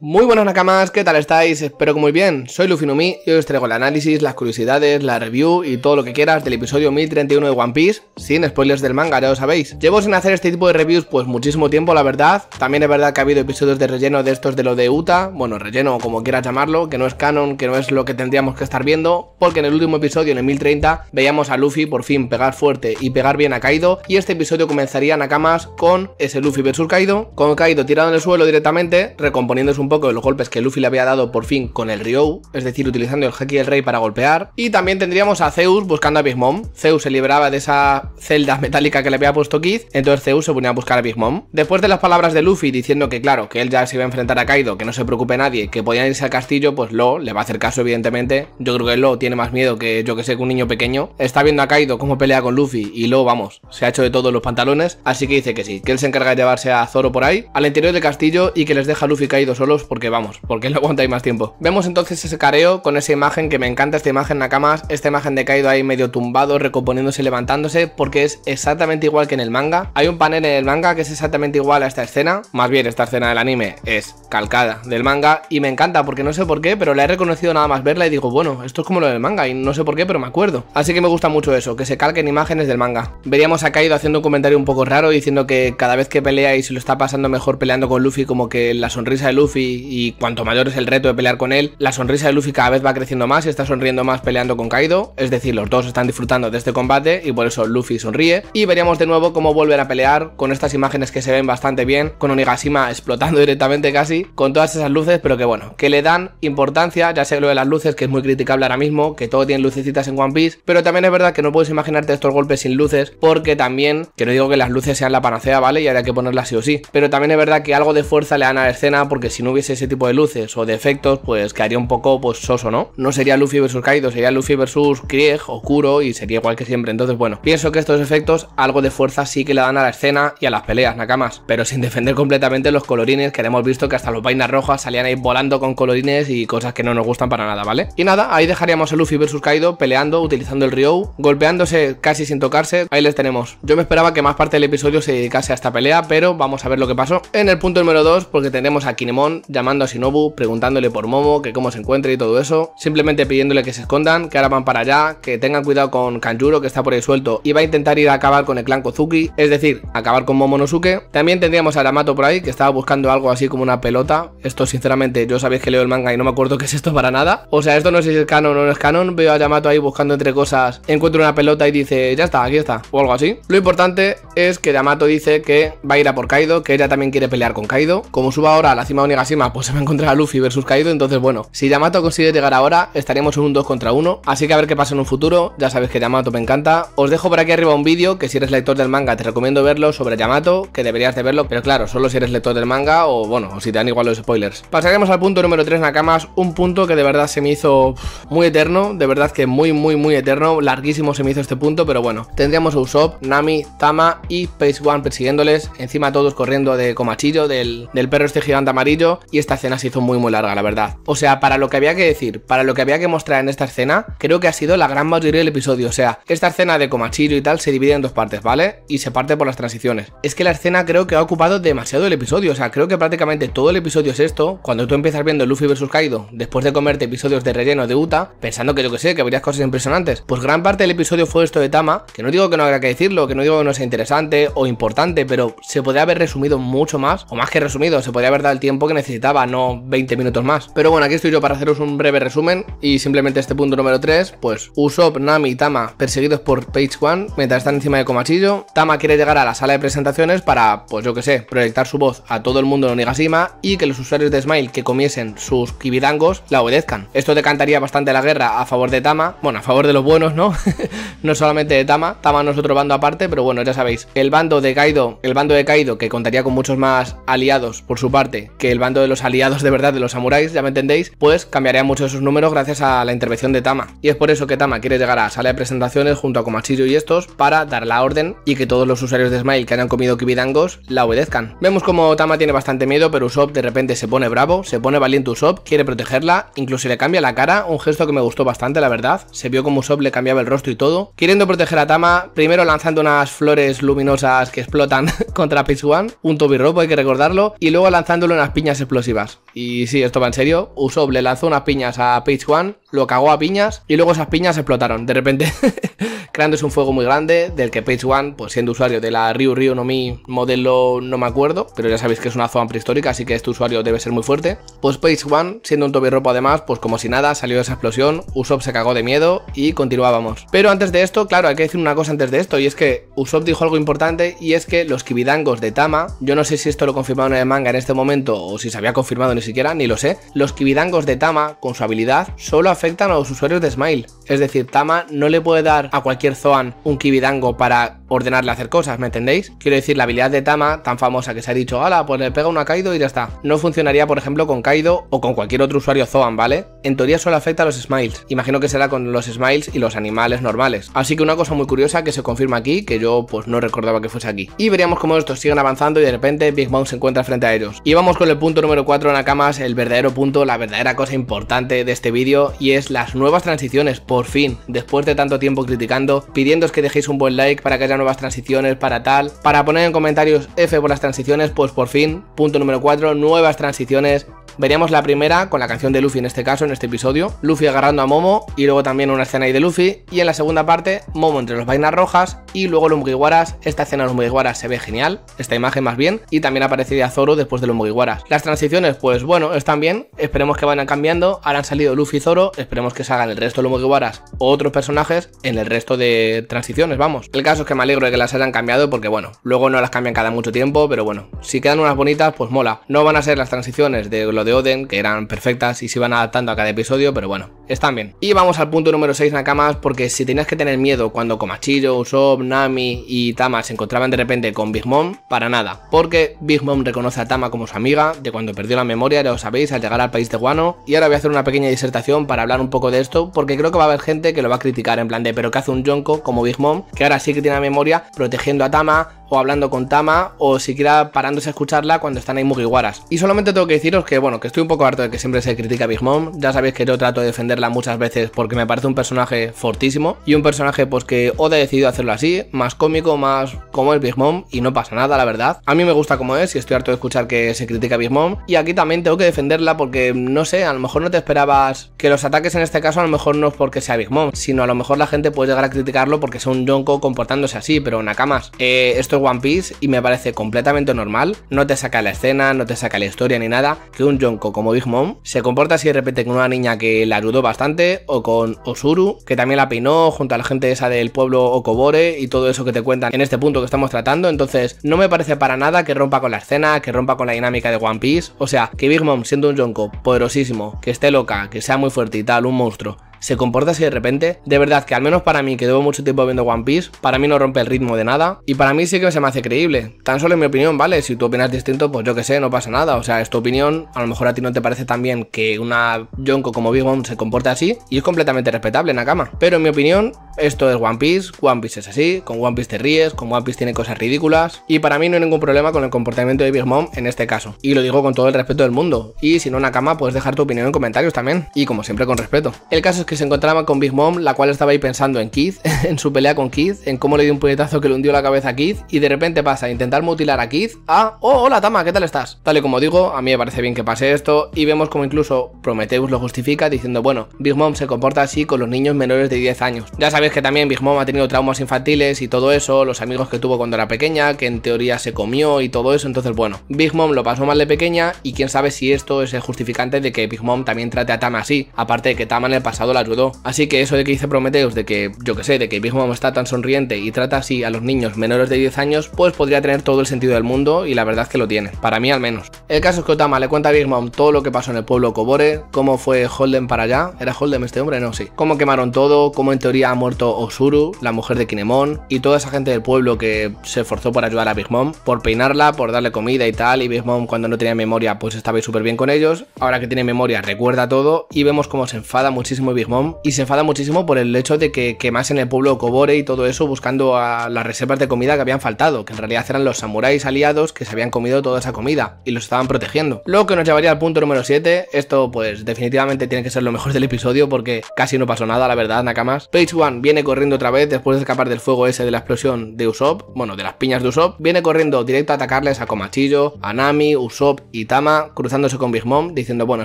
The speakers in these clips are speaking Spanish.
Muy buenas nakamas, ¿qué tal estáis? Espero que muy bien. Soy Lufinumi y hoy os traigo el análisis, las curiosidades, la review y todo lo que quieras del episodio 1031 de One Piece, sin spoilers del manga, ya lo sabéis. Llevo sin hacer este tipo de reviews pues muchísimo tiempo, la verdad. También es verdad que ha habido episodios de relleno de estos de lo de Uta, bueno, relleno o como quieras llamarlo, que no es canon, que no es lo que tendríamos que estar viendo, porque en el último episodio, en el 1030, veíamos a Luffy por fin pegar fuerte y pegar bien a Kaido, y este episodio comenzaría nakamas con ese Luffy vs Kaido, con Kaido tirado en el suelo directamente, recomponiéndose un poco de los golpes que Luffy le había dado por fin con el Ryou, es decir, utilizando el Haki del Rey para golpear. Y también tendríamos a Zeus buscando a Big Mom. Zeus se liberaba de esa celda metálica que le había puesto Kid, entonces Zeus se ponía a buscar a Big Mom. Después de las palabras de Luffy diciendo que, claro, que él ya se iba a enfrentar a Kaido, que no se preocupe nadie, que podían irse al castillo, pues Lo le va a hacer caso, evidentemente. Yo creo que Lo tiene más miedo que yo que sé que un niño pequeño. Está viendo a Kaido cómo pelea con Luffy y Lo, vamos, se ha hecho de todos los pantalones, así que dice que sí, que él se encarga de llevarse a Zoro por ahí, al interior del castillo y que les deja a Luffy y Kaido solos porque vamos, porque lo aguantáis más tiempo. Vemos entonces ese careo con esa imagen que me encanta, esta imagen Nakamas, esta imagen de Kaido ahí medio tumbado, recomponiéndose y levantándose, porque es exactamente igual que en el manga. Hay un panel en el manga que es exactamente igual a esta escena, más bien esta escena del anime es calcada del manga y me encanta porque no sé por qué, pero la he reconocido nada más verla y digo, bueno, esto es como lo del manga y no sé por qué, pero me acuerdo. Así que me gusta mucho eso, que se calquen imágenes del manga. Veríamos a Kaido haciendo un comentario un poco raro diciendo que cada vez que pelea y se lo está pasando mejor peleando con Luffy como que la sonrisa de Luffy y cuanto mayor es el reto de pelear con él, la sonrisa de Luffy cada vez va creciendo más y está sonriendo más peleando con Kaido, es decir, los dos están disfrutando de este combate y por eso Luffy sonríe y veríamos de nuevo cómo volver a pelear con estas imágenes que se ven bastante bien, con Onigashima explotando directamente casi, con todas esas luces, pero que bueno, que le dan importancia, ya sé lo de las luces que es muy criticable ahora mismo, que todo tiene lucecitas en One Piece, pero también es verdad que no puedes imaginarte estos golpes sin luces porque también, que no digo que las luces sean la panacea, ¿vale? Y habría que ponerlas sí o sí, pero también es verdad que algo de fuerza le dan a la escena porque si no hubiera ese tipo de luces o de efectos, pues quedaría un poco pues soso, ¿no? No sería Luffy versus Kaido, sería Luffy versus Krieg o y sería igual que siempre. Entonces, bueno, pienso que estos efectos algo de fuerza sí que le dan a la escena y a las peleas, Nakamas, pero sin defender completamente los colorines que hemos visto que hasta los vainas rojas salían ahí volando con colorines y cosas que no nos gustan para nada, ¿vale? Y nada, ahí dejaríamos a Luffy versus Kaido peleando, utilizando el Ryou, golpeándose casi sin tocarse. Ahí les tenemos. Yo me esperaba que más parte del episodio se dedicase a esta pelea, pero vamos a ver lo que pasó en el punto número 2 porque tenemos a Kinemon llamando a Shinobu, preguntándole por Momo, que cómo se encuentra y todo eso, simplemente pidiéndole que se escondan, que ahora van para allá, que tengan cuidado con Kanjuro que está por ahí suelto y va a intentar ir a acabar con el clan Kozuki, es decir, acabar con Momo Momonosuke. También tendríamos a Yamato por ahí que estaba buscando algo así como una pelota. Esto sinceramente yo sabéis que leo el manga y no me acuerdo qué es esto para nada. O sea, esto no sé si es canon o no es canon, veo a Yamato ahí buscando entre cosas, encuentra una pelota y dice, ya está, aquí está, o algo así. Lo importante es que Yamato dice que va a ir a por Kaido, que ella también quiere pelear con Kaido. Como suba ahora a la cima de Onigashima pues se me a encontrar a Luffy versus Kaido, entonces bueno, si Yamato consigue llegar ahora, estaríamos en un 2 contra 1, así que a ver qué pasa en un futuro, ya sabéis que Yamato me encanta. Os dejo por aquí arriba un vídeo que si eres lector del manga te recomiendo verlo sobre Yamato, que deberías de verlo, pero claro, solo si eres lector del manga o bueno, o si te dan igual los spoilers. Pasaremos al punto número 3 Nakamas, un punto que de verdad se me hizo muy eterno, de verdad que muy muy muy eterno, larguísimo se me hizo este punto, pero bueno, tendríamos a Usopp, Nami, Tama y Space One persiguiéndoles, encima todos corriendo de comachillo del, del perro este gigante amarillo y esta escena se hizo muy muy larga, la verdad. O sea, para lo que había que decir, para lo que había que mostrar en esta escena, creo que ha sido la gran mayoría del episodio. O sea, esta escena de Comachiro y tal se divide en dos partes, ¿vale? Y se parte por las transiciones. Es que la escena creo que ha ocupado demasiado el episodio. O sea, creo que prácticamente todo el episodio es esto. Cuando tú empiezas viendo Luffy vs Kaido, después de comerte episodios de relleno de Uta, pensando que yo que sé, que habrías cosas impresionantes, pues gran parte del episodio fue esto de Tama, que no digo que no habrá que decirlo, que no digo que no sea interesante o importante, pero se podría haber resumido mucho más, o más que resumido, se podría haber dado el tiempo que necesitaba necesitaba, no 20 minutos más. Pero bueno, aquí estoy yo para haceros un breve resumen y simplemente este punto número 3, pues Usopp, Nami y Tama perseguidos por Page One mientras están encima de Comachillo, Tama quiere llegar a la sala de presentaciones para, pues yo que sé, proyectar su voz a todo el mundo en Onigashima y que los usuarios de Smile que comiesen sus kibidangos la obedezcan. Esto decantaría bastante la guerra a favor de Tama, bueno, a favor de los buenos, ¿no? no solamente de Tama, Tama no es otro bando aparte, pero bueno, ya sabéis, el bando de Kaido, el bando de Kaido que contaría con muchos más aliados por su parte que el bando de los aliados de verdad de los samuráis, ya me entendéis, pues cambiaría mucho esos números gracias a la intervención de Tama. Y es por eso que Tama quiere llegar a la sala de presentaciones junto a Komachiro y estos para dar la orden y que todos los usuarios de Smile que hayan comido kibidangos la obedezcan. Vemos como Tama tiene bastante miedo, pero Usopp de repente se pone bravo, se pone valiente Usopp, quiere protegerla, incluso le cambia la cara, un gesto que me gustó bastante, la verdad. Se vio como Usopp le cambiaba el rostro y todo. Queriendo proteger a Tama, primero lanzando unas flores luminosas que explotan contra One un Tobirro hay que recordarlo, y luego lanzándole unas piñas explosivas. Y sí, esto va en serio. Usopp le lanzó unas piñas a Page One, lo cagó a piñas y luego esas piñas explotaron. De repente Es un fuego muy grande, del que Page One, pues siendo usuario de la Ryu Ryu no Mi modelo, no me acuerdo, pero ya sabéis que es una zona prehistórica, así que este usuario debe ser muy fuerte. Pues Page One, siendo un ropa además, pues como si nada, salió de esa explosión, Usopp se cagó de miedo y continuábamos. Pero antes de esto, claro, hay que decir una cosa antes de esto, y es que Usopp dijo algo importante, y es que los kibidangos de Tama, yo no sé si esto lo confirmaron en el manga en este momento, o si se había confirmado ni siquiera, ni lo sé, los kibidangos de Tama, con su habilidad, solo afectan a los usuarios de Smile. Es decir, Tama no le puede dar a cualquier Zoan un Kibidango para ordenarle hacer cosas, ¿me entendéis? Quiero decir, la habilidad de Tama, tan famosa que se ha dicho, ala, pues le pega uno a Kaido y ya está. No funcionaría, por ejemplo, con Kaido o con cualquier otro usuario Zoan, ¿vale? En teoría solo afecta a los Smiles. Imagino que será con los Smiles y los animales normales. Así que una cosa muy curiosa que se confirma aquí, que yo pues no recordaba que fuese aquí. Y veríamos cómo estos siguen avanzando y de repente Big Mom se encuentra frente a ellos. Y vamos con el punto número 4, Nakamas, el verdadero punto, la verdadera cosa importante de este vídeo y es las nuevas transiciones, por fin, después de tanto tiempo criticando Pidiendo que dejéis un buen like para que haya nuevas transiciones, para tal, para poner en comentarios F por las transiciones, pues por fin, punto número 4, nuevas transiciones Veríamos la primera con la canción de Luffy en este caso, en este episodio. Luffy agarrando a Momo y luego también una escena ahí de Luffy. Y en la segunda parte, Momo entre los vainas rojas y luego los Mugiwaras. Esta escena de los se ve genial, esta imagen más bien. Y también aparecería Zoro después de los Mugiwaras. Las transiciones, pues bueno, están bien. Esperemos que vayan cambiando. Ahora han salido Luffy y Zoro. Esperemos que salgan el resto de los Mugiwaras o otros personajes en el resto de transiciones, vamos. El caso es que me alegro de que las hayan cambiado porque bueno, luego no las cambian cada mucho tiempo, pero bueno, si quedan unas bonitas, pues mola. No van a ser las transiciones de lo de de Oden, que eran perfectas y se iban adaptando a cada episodio, pero bueno, están bien. Y vamos al punto número 6, Nakamas, porque si tenías que tener miedo cuando Comachillo, Usopp, Nami y Tama se encontraban de repente con Big Mom, para nada, porque Big Mom reconoce a Tama como su amiga de cuando perdió la memoria, ya lo sabéis, al llegar al país de Guano. Y ahora voy a hacer una pequeña disertación para hablar un poco de esto, porque creo que va a haber gente que lo va a criticar en plan de, pero que hace un Yonko como Big Mom, que ahora sí que tiene la memoria, protegiendo a Tama, o hablando con Tama, o siquiera parándose a escucharla cuando están ahí Mugiwaras. Y solamente tengo que deciros que, bueno, que estoy un poco harto de que siempre se critica a Big Mom. Ya sabéis que yo trato de defenderla muchas veces porque me parece un personaje fortísimo y un personaje, pues que o ha decidido hacerlo así, más cómico, más como es Big Mom, y no pasa nada, la verdad. A mí me gusta como es y estoy harto de escuchar que se critica a Big Mom. Y aquí también tengo que defenderla porque, no sé, a lo mejor no te esperabas que los ataques en este caso, a lo mejor no es porque sea Big Mom, sino a lo mejor la gente puede llegar a criticarlo porque es un Yonko comportándose así, pero Nakamas, eh, esto One Piece y me parece completamente normal, no te saca la escena, no te saca la historia ni nada, que un Yonko como Big Mom se comporta así de repente con una niña que la ayudó bastante o con Osuru, que también la peinó junto a la gente esa del pueblo Okobore y todo eso que te cuentan en este punto que estamos tratando, entonces no me parece para nada que rompa con la escena, que rompa con la dinámica de One Piece, o sea, que Big Mom siendo un Yonko poderosísimo, que esté loca, que sea muy fuerte y tal, un monstruo, se comporta así de repente, de verdad que al menos para mí, que debo mucho tiempo viendo One Piece, para mí no rompe el ritmo de nada y para mí sí que se me hace creíble. Tan solo en mi opinión, ¿vale? Si tú opinas distinto, pues yo que sé, no pasa nada. O sea, es tu opinión, a lo mejor a ti no te parece tan bien que una Yonko como Big Mom se comporte así y es completamente respetable, Nakama. Pero en mi opinión, esto es One Piece, One Piece es así, con One Piece te ríes, con One Piece tiene cosas ridículas y para mí no hay ningún problema con el comportamiento de Big Mom en este caso. Y lo digo con todo el respeto del mundo. Y si no, Nakama, puedes dejar tu opinión en comentarios también y como siempre con respeto. El caso es que se encontraba con Big Mom, la cual estaba ahí pensando en Keith, en su pelea con Keith, en cómo le dio un puñetazo que le hundió la cabeza a Keith, y de repente pasa a intentar mutilar a Keith Ah, ¡Oh, hola Tama! ¿Qué tal estás? Tal y como digo, a mí me parece bien que pase esto, y vemos como incluso Prometheus lo justifica diciendo, bueno, Big Mom se comporta así con los niños menores de 10 años. Ya sabéis que también Big Mom ha tenido traumas infantiles y todo eso, los amigos que tuvo cuando era pequeña, que en teoría se comió y todo eso, entonces bueno, Big Mom lo pasó mal de pequeña y quién sabe si esto es el justificante de que Big Mom también trate a Tama así, aparte de que Tama en el pasado ayudó. Así que eso de que dice Prometheus, de que, yo que sé, de que Big Mom está tan sonriente y trata así a los niños menores de 10 años, pues podría tener todo el sentido del mundo y la verdad es que lo tiene, para mí al menos. El caso es que Otama le cuenta a Big Mom todo lo que pasó en el pueblo Kobore, cómo fue Holden para allá, ¿era Holden este hombre? No, sí. Cómo quemaron todo, cómo en teoría ha muerto Osuru, la mujer de Kinemon, y toda esa gente del pueblo que se esforzó por ayudar a Big Mom, por peinarla, por darle comida y tal, y Big Mom cuando no tenía memoria pues estaba súper bien con ellos, ahora que tiene memoria recuerda todo y vemos cómo se enfada muchísimo Big y se enfada muchísimo por el hecho de que en el pueblo Kobore y todo eso buscando a las reservas de comida que habían faltado, que en realidad eran los samuráis aliados que se habían comido toda esa comida y los estaban protegiendo. Lo que nos llevaría al punto número 7, esto pues definitivamente tiene que ser lo mejor del episodio porque casi no pasó nada, la verdad, Nakamas. Page One viene corriendo otra vez después de escapar del fuego ese de la explosión de Usopp, bueno, de las piñas de Usopp, viene corriendo directo a atacarles a Komachillo, a Nami, Usopp y Tama, cruzándose con Big Mom, diciendo, bueno,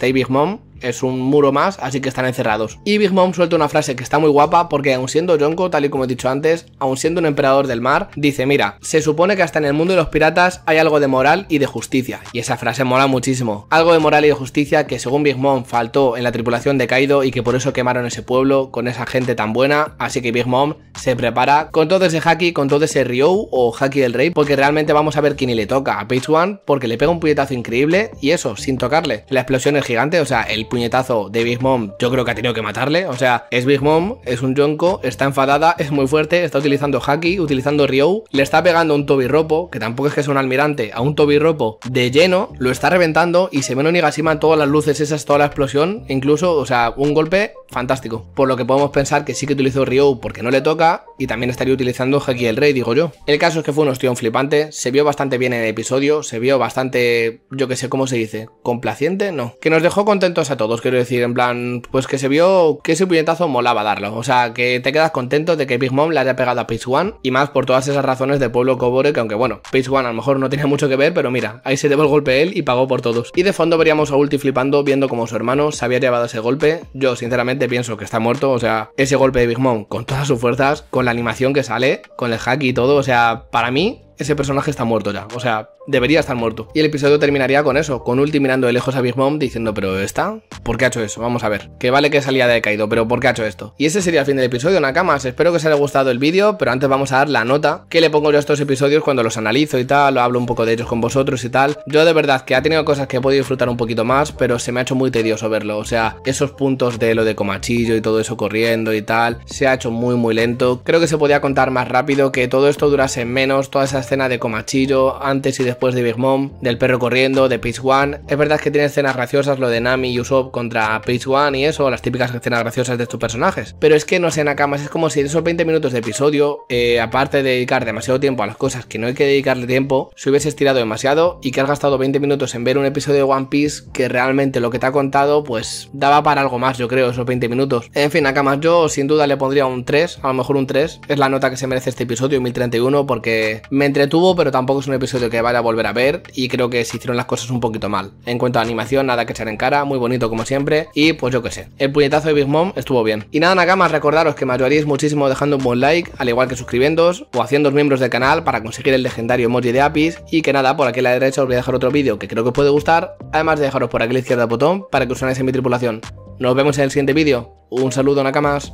ahí Big Mom, es un muro más, así que están encerrados. Y Big Mom suelta una frase que está muy guapa porque aun siendo Yonko, tal y como he dicho antes, aun siendo un emperador del mar, dice, mira, se supone que hasta en el mundo de los piratas hay algo de moral y de justicia. Y esa frase mola muchísimo. Algo de moral y de justicia que según Big Mom faltó en la tripulación de Kaido y que por eso quemaron ese pueblo con esa gente tan buena. Así que Big Mom se prepara con todo ese haki, con todo ese ryou o haki del rey, porque realmente vamos a ver quién le toca a Page One porque le pega un puñetazo increíble y eso, sin tocarle. La explosión es gigante, o sea, el puñetazo de Big Mom yo creo que ha tenido que matar o sea, es Big Mom, es un Yonko, está enfadada, es muy fuerte, está utilizando Haki, utilizando Ryou, le está pegando un Ropo, que tampoco es que sea un almirante, a un Ropo de lleno, lo está reventando y se ven Onigashima todas las luces esas, toda la explosión, incluso, o sea, un golpe fantástico. Por lo que podemos pensar que sí que utilizó Ryou porque no le toca y también estaría utilizando Haki el Rey, digo yo. El caso es que fue un hostión flipante, se vio bastante bien en el episodio, se vio bastante, yo que sé cómo se dice, complaciente, no. Que nos dejó contentos a todos, quiero decir, en plan, pues que se vio que ese puñetazo molaba darlo. O sea, que te quedas contento de que Big Mom le haya pegado a Page One y más por todas esas razones de Pueblo Cobore, que aunque bueno, Page One a lo mejor no tenía mucho que ver, pero mira, ahí se llevó el golpe él y pagó por todos. Y de fondo veríamos a Ulti flipando, viendo cómo su hermano se había llevado ese golpe. Yo sinceramente pienso que está muerto, o sea, ese golpe de Big Mom con todas sus fuerzas, con la animación que sale, con el hack y todo, o sea, para mí ese personaje está muerto ya. O sea, debería estar muerto. Y el episodio terminaría con eso, con Ulti mirando de lejos a Big Mom diciendo, pero ¿está? ¿Por qué ha hecho eso? Vamos a ver. Que vale que salía de caído, pero ¿por qué ha hecho esto? Y ese sería el fin del episodio, Nakamas. Espero que os haya gustado el vídeo, pero antes vamos a dar la nota que le pongo yo a estos episodios cuando los analizo y tal, lo hablo un poco de ellos con vosotros y tal. Yo de verdad que ha tenido cosas que he podido disfrutar un poquito más, pero se me ha hecho muy tedioso verlo. O sea, esos puntos de lo de comachillo y todo eso corriendo y tal, se ha hecho muy muy lento. Creo que se podía contar más rápido, que todo esto durase menos, todas esas escena de comachillo antes y después de Big Mom, del perro corriendo, de Peach One. Es verdad que tiene escenas graciosas, lo de Nami y Usopp contra Peach One y eso, las típicas escenas graciosas de estos personajes. Pero es que no sé, Nakamas, es como si en esos 20 minutos de episodio, eh, aparte de dedicar demasiado tiempo a las cosas que no hay que dedicarle tiempo, se hubiese estirado demasiado y que has gastado 20 minutos en ver un episodio de One Piece que realmente lo que te ha contado, pues daba para algo más, yo creo, esos 20 minutos. En fin, Nakamas, yo sin duda le pondría un 3, a lo mejor un 3. Es la nota que se merece este episodio, 1031, porque me entretuvo, pero tampoco es un episodio que vaya a volver a ver y creo que se hicieron las cosas un poquito mal. En cuanto a animación, nada que echar en cara, muy bonito como siempre y pues yo qué sé. El puñetazo de Big Mom estuvo bien. Y nada, Nakamas, recordaros que me ayudaríais muchísimo dejando un buen like, al igual que suscribiéndoos o haciendo miembros del canal para conseguir el legendario emoji de Apis y que nada, por aquí a la derecha os voy a dejar otro vídeo que creo que os puede gustar, además de dejaros por aquí a la izquierda el botón para que os en mi tripulación. Nos vemos en el siguiente vídeo. Un saludo, Nakamas.